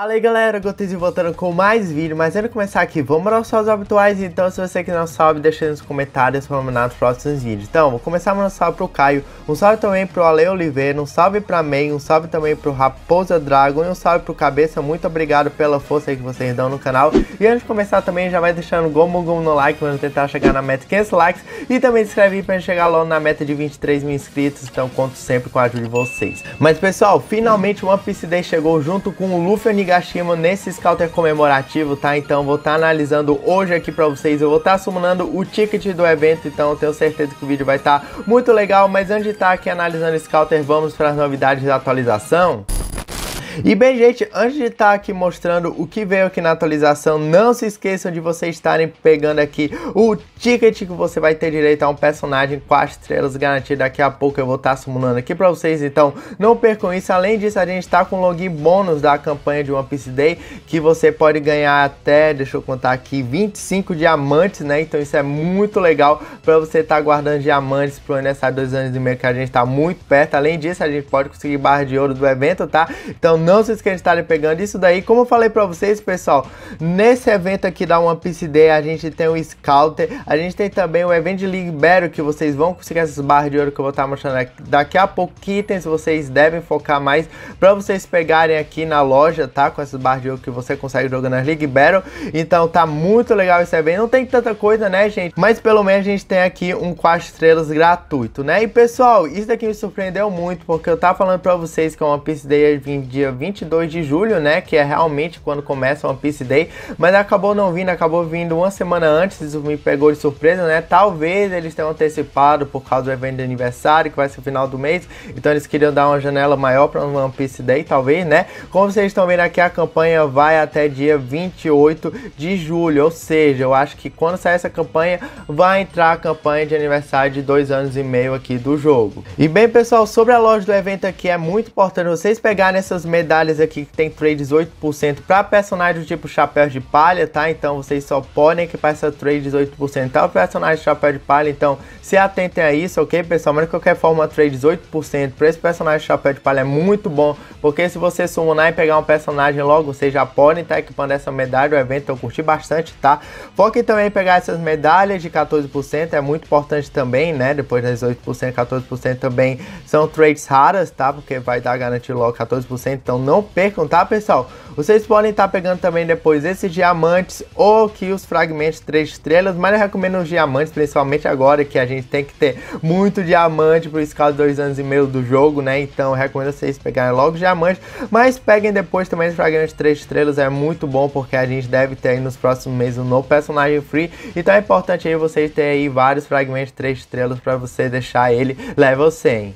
Fala aí galera, Gotiz voltando com mais vídeo, mas antes de começar aqui, vamos aos os habituais, então se você que não sabe, deixa nos comentários para mandar nos próximos vídeos. Então, vou começar mandando um salve pro Caio, um salve também pro Ale Oliveira, um salve pra May, um salve também pro Raposa Dragon e um salve pro Cabeça, muito obrigado pela força que vocês dão no canal. E antes de começar também, já vai deixando gomo gomo no like, vamos tentar chegar na meta de 500 likes e também se inscreve pra gente chegar logo na meta de 23 mil inscritos, então conto sempre com a ajuda de vocês. Mas pessoal, finalmente One Piece Day chegou junto com o Luffy Nagashima nesse Scouter comemorativo, tá? Então vou estar tá analisando hoje aqui pra vocês, eu vou estar tá sumando o ticket do evento, então tenho certeza que o vídeo vai estar tá muito legal, mas antes de estar tá aqui analisando o Scouter, vamos para as novidades da atualização. E bem, gente, antes de estar tá aqui mostrando o que veio aqui na atualização, não se esqueçam de vocês estarem pegando aqui o ticket que você vai ter direito a um personagem com as estrelas garantido. Daqui a pouco eu vou estar tá simulando aqui para vocês, então não percam isso. Além disso, a gente está com o login bônus da campanha de One Piece Day, que você pode ganhar até, deixa eu contar aqui, 25 diamantes, né? Então isso é muito legal para você estar tá guardando diamantes pro aniversário dois anos e meio que a gente está muito perto. Além disso, a gente pode conseguir barra de ouro do evento, tá? Então não não se esqueçam de estarem pegando isso daí. Como eu falei para vocês, pessoal, nesse evento aqui da One Piece Day, a gente tem o Scouter, a gente tem também o Event League Battle, que vocês vão conseguir essas barras de ouro que eu vou estar tá mostrando aqui. daqui a pouco, itens vocês devem focar mais para vocês pegarem aqui na loja, tá? Com essas barras de ouro que você consegue jogando nas League Battle. Então tá muito legal esse evento. Não tem tanta coisa, né, gente? Mas pelo menos a gente tem aqui um 4 estrelas gratuito, né? E pessoal, isso daqui me surpreendeu muito, porque eu tava falando para vocês que é uma Piece Day ia vir dia dia 22 de julho, né? Que é realmente quando começa o One Piece Day. Mas acabou não vindo, acabou vindo uma semana antes. Isso me pegou de surpresa, né? Talvez eles tenham antecipado por causa do evento de aniversário, que vai ser o final do mês. Então eles queriam dar uma janela maior para o One Piece Day, talvez, né? Como vocês estão vendo aqui, a campanha vai até dia 28 de julho. Ou seja, eu acho que quando sair essa campanha, vai entrar a campanha de aniversário de dois anos e meio aqui do jogo. E bem, pessoal, sobre a loja do evento aqui, é muito importante vocês pegarem essas mesas medalhas aqui que tem trade 8% para personagens tipo chapéu de palha, tá? Então vocês só podem equipar essa trade 18% para personagem chapéu de palha. Então se atentem a isso, ok, pessoal? Mas de qualquer forma, trade 18% para esse personagem chapéu de palha é muito bom, porque se você summonar e pegar um personagem logo, vocês já podem estar tá equipando essa medalha. O evento eu curti bastante, tá? Foque também em pegar essas medalhas de 14%, é muito importante também, né? Depois das 18%, 14% também são trades raras, tá? Porque vai dar garantia logo 14%. Então não percam, tá, pessoal? Vocês podem estar tá pegando também depois esses diamantes ou que os fragmentos 3 estrelas, mas eu recomendo os diamantes, principalmente agora que a gente tem que ter muito diamante por isso causa dois anos e meio do jogo, né? Então recomendo vocês pegarem logo os diamantes, mas peguem depois também os fragmentos 3 estrelas, é muito bom porque a gente deve ter aí nos próximos meses um novo personagem free, então é importante aí vocês terem aí vários fragmentos 3 estrelas para você deixar ele level 100.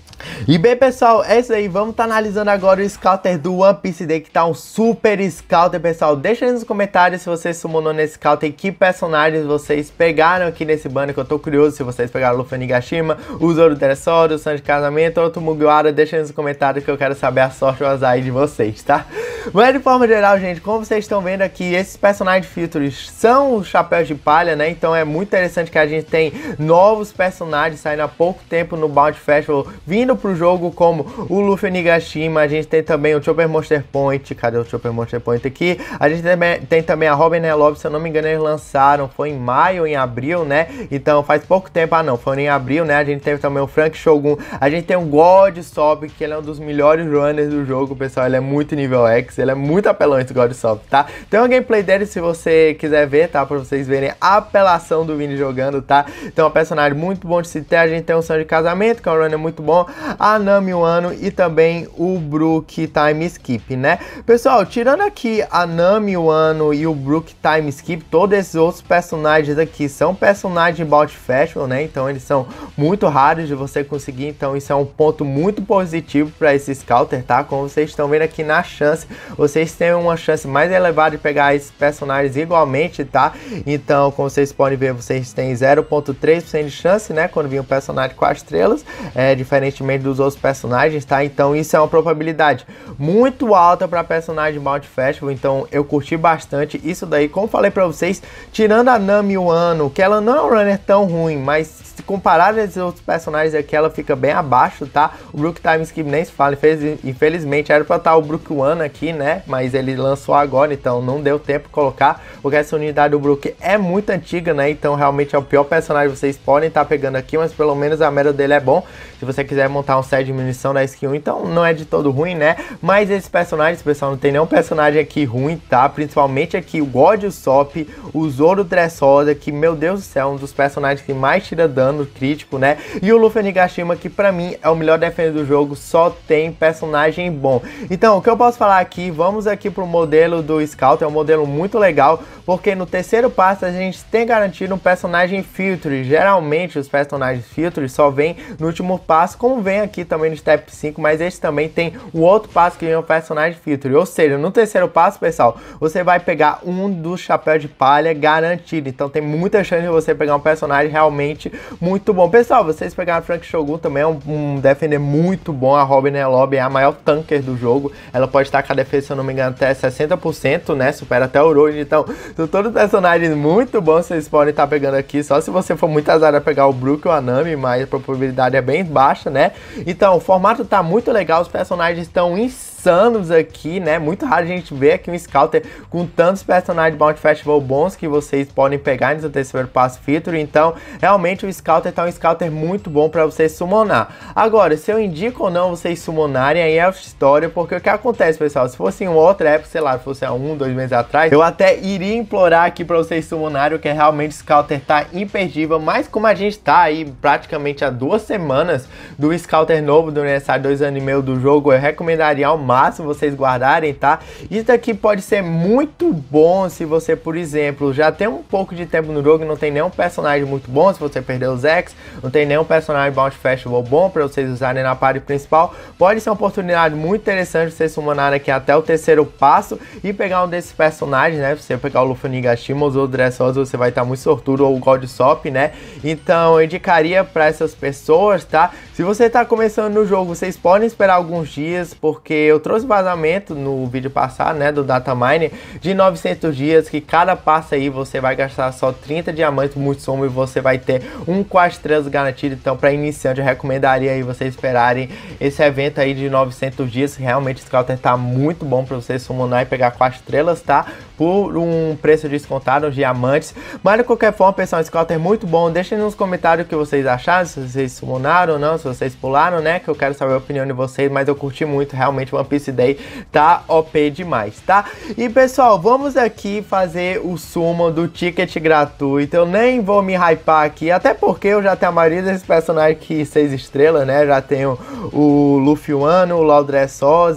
E bem, pessoal, é isso aí, vamos estar tá analisando agora o Scouter do One Piece Day que tá um super scouter, pessoal. Deixa aí nos comentários se vocês summonou nesse scouter e que personagens vocês pegaram aqui nesse banner, que eu tô curioso se vocês pegaram o Luffy Nigashima, o Zoro Dressrosa, o Sanji Casamento ou o Mugiwara. Deixa aí nos comentários que eu quero saber a sorte ou azar aí de vocês, tá? Mas de forma geral, gente, como vocês estão vendo aqui, esses personagens filtros são os chapéus de palha, né? Então é muito interessante que a gente tem novos personagens saindo há pouco tempo no Bounty Festival, vindo pro jogo como o Luffy Nigashima, a gente tem também o Chopper Trooper Monster Point. Cadê o Super Monster Point aqui? A gente tem, tem também a Robin Love, se eu não me engano, eles lançaram. Foi em maio ou em abril, né? Então faz pouco tempo. Ah, não, foi em abril, né? A gente teve também o Frank Shogun. A gente tem o God Sob, que ele é um dos melhores runners do jogo, pessoal. Ele é muito nível X, ele é muito apelão esse God Sob, tá? Tem uma gameplay dele se você quiser ver, tá? Pra vocês verem a apelação do Vini jogando, tá? Então, é um personagem muito bom de se ter. A gente tem o Sangue de Casamento, que é um runner muito bom. A Nami Wano e também o Brook Time time skip, né? Pessoal, tirando aqui a Nami, o Ano e o Brook time skip, todos esses outros personagens aqui são personagens de Bout Festival, né? Então eles são muito raros de você conseguir, então isso é um ponto muito positivo para esse Scouter, tá? Como vocês estão vendo aqui na chance, vocês têm uma chance mais elevada de pegar esses personagens igualmente, tá? Então, como vocês podem ver, vocês têm 0.3% de chance, né? Quando vir um personagem com as estrelas, é, diferentemente dos outros personagens, tá? Então isso é uma probabilidade muito muito alta para personagem Mount Festival, então eu curti bastante isso daí. Como falei para vocês, tirando a Nami Wano, que ela não é um runner tão ruim, mas Comparado a esses outros personagens aqui, ela fica bem abaixo, tá? O Brook Times que nem se fala, infelizmente era pra estar tá o Brook One aqui, né? Mas ele lançou agora, então não deu tempo de colocar, porque essa unidade do Brook é muito antiga, né? Então realmente é o pior personagem que vocês podem estar tá pegando aqui, mas pelo menos a meta dele é bom. Se você quiser montar um set de munição da SK1, então não é de todo ruim, né? Mas esses personagens, pessoal, não tem nenhum personagem aqui ruim, tá? Principalmente aqui o God, Sop, o Zoro Dressosa, que, meu Deus do céu, é um dos personagens que mais tira dano ano crítico, né? E o Luffy Nigashima, que para mim é o melhor defender do jogo, só tem personagem bom. Então, o que eu posso falar aqui, vamos aqui pro modelo do Scout, é um modelo muito legal, porque no terceiro passo a gente tem garantido um personagem filtro. Geralmente os personagens filtros só vem no último passo, como vem aqui também no step 5, mas esse também tem o outro passo que é o um personagem filtro. Ou seja, no terceiro passo, pessoal, você vai pegar um dos chapéus de palha garantido. Então tem muita chance de você pegar um personagem realmente muito bom. Pessoal, vocês pegaram Frank Shogun também, é um, um defender muito bom. A Robin Lobby é a maior tanker do jogo. Ela pode estar com a defesa, se eu não me engano, até 60%, né? Supera até o Road. Então, são todos personagens muito bons vocês podem estar pegando aqui. Só se você for muito azar a pegar o Brook ou a Nami, mas a probabilidade é bem baixa, né? Então, o formato tá muito legal, os personagens estão insanos insanos aqui, né? Muito raro a gente ver aqui um Scouter com tantos personagens de Bounty Festival bons que vocês podem pegar no terceiro passo feature. Então, realmente o Scouter tá um Scouter muito bom para vocês summonar. Agora, se eu indico ou não vocês summonarem, aí é história, porque o que acontece, pessoal? Se fosse em outra época, sei lá, se fosse há um, dois meses atrás, eu até iria implorar aqui para vocês summonarem, que realmente o Scouter tá imperdível, mas como a gente tá aí praticamente há duas semanas do Scouter novo, do necessário dois anos e meio do jogo, eu recomendaria ao máximo se vocês guardarem, tá? Isso aqui pode ser muito bom se você, por exemplo, já tem um pouco de tempo no jogo e não tem nenhum personagem muito bom, se você perdeu os X, não tem nenhum personagem Bounty Festival bom para vocês usarem na parte principal, pode ser uma oportunidade muito interessante vocês summonarem aqui até o terceiro passo e pegar um desses personagens, né? Se você pegar o Luffy Nigashimos ou o Dressrosa, você vai estar muito sortudo, ou o Gold Sop, né? Então, eu indicaria para essas pessoas, tá? Se você tá começando no jogo, vocês podem esperar alguns dias, porque eu trouxe vazamento no vídeo passado, né, do data mine de 900 dias, que cada passo aí você vai gastar só 30 diamantes, muito somo, e você vai ter um com estrelas garantido. Então, para iniciante, eu recomendaria aí vocês esperarem esse evento aí de 900 dias. Realmente, o Scouter tá muito bom para você summonar e pegar quatro estrelas, tá? Por um preço descontado, os diamantes. Mas, de qualquer forma, pessoal, o Scouter é muito bom. Deixem nos comentários o que vocês acharam, se vocês summonaram ou não, se vocês pularam, né? Que eu quero saber a opinião de vocês, mas eu curti muito, realmente, isso esse daí tá OP demais, tá? E pessoal, vamos aqui fazer o sumo do ticket gratuito. Eu nem vou me hypar aqui, até porque eu já tenho a maioria desses personagens que seis estrelas, né? Já tenho o Luffy Wano, o Laudressosa,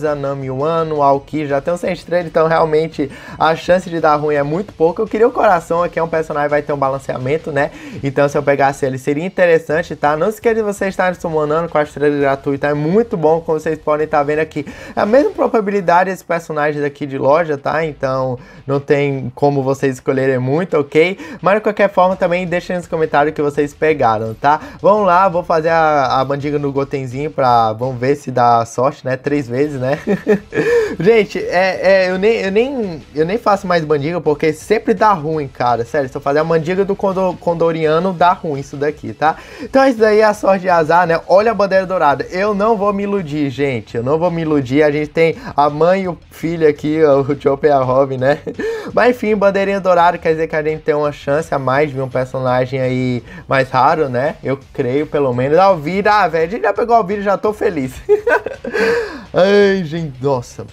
Sosa, Nami Wano, o Aoki, já tenho seis estrelas, então realmente a chance de dar ruim é muito pouca. Eu queria o coração aqui, é um personagem que vai ter um balanceamento, né? Então se eu pegasse ele seria interessante, tá? Não se esqueça de vocês estarem sumonando com a estrela gratuita, é muito bom, como vocês podem estar vendo aqui. É mesma probabilidade esses personagens aqui de loja, tá? Então não tem como vocês escolherem muito, ok? Mas de qualquer forma também deixa nos comentários que vocês pegaram, tá? Vamos lá, vou fazer a, a no Gotenzinho pra... Vamos ver se dá sorte, né? Três vezes, né? Gente, é, é, eu, nem, eu, nem, eu nem faço mais bandiga porque sempre dá ruim, cara. Sério, se eu fazer a bandiga do condo, Condoriano, dá ruim isso daqui, tá? Então isso daí é a sorte de azar, né? Olha a bandeira dourada. Eu não vou me iludir, gente. Eu não vou me iludir a gente tem a mãe e o filho aqui, o Chopper e a Robin, né? Mas enfim, bandeirinha dourada quer dizer que a gente tem uma chance a mais de um personagem aí mais raro, né? Eu creio, pelo menos. Alvira, ah, velho, a gente já pegou Alvira e já tô feliz. Ai, gente, nossa.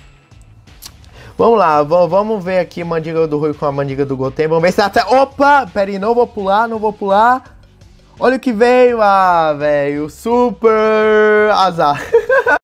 Vamos lá, vamos ver aqui a mandiga do Rui com a mandiga do Goten. Vamos ver se até. Tá- Opa! Peraí, não vou pular, não vou pular. Olha o que veio, ah, velho. Super azar.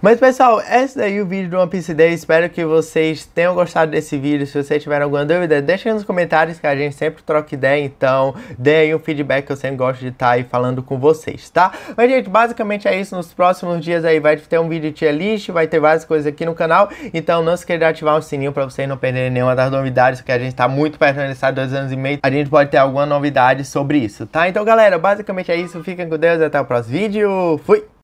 Mas pessoal, esse daí é o vídeo do One Piece Day. Espero que vocês tenham gostado desse vídeo. Se vocês tiverem alguma dúvida, deixem nos comentários que a gente sempre troca ideia. Então, deem um feedback que eu sempre gosto de estar tá aí falando com vocês, tá? Mas, gente, basicamente é isso. Nos próximos dias aí vai ter um vídeo de tier list, vai ter várias coisas aqui no canal. Então, não se esqueça de ativar o sininho pra vocês não perderem nenhuma das novidades, porque a gente tá muito perto de estar dois anos e meio. A gente pode ter alguma novidade sobre isso, tá? Então, galera, basicamente é isso. Fiquem com Deus até o próximo vídeo. Fui!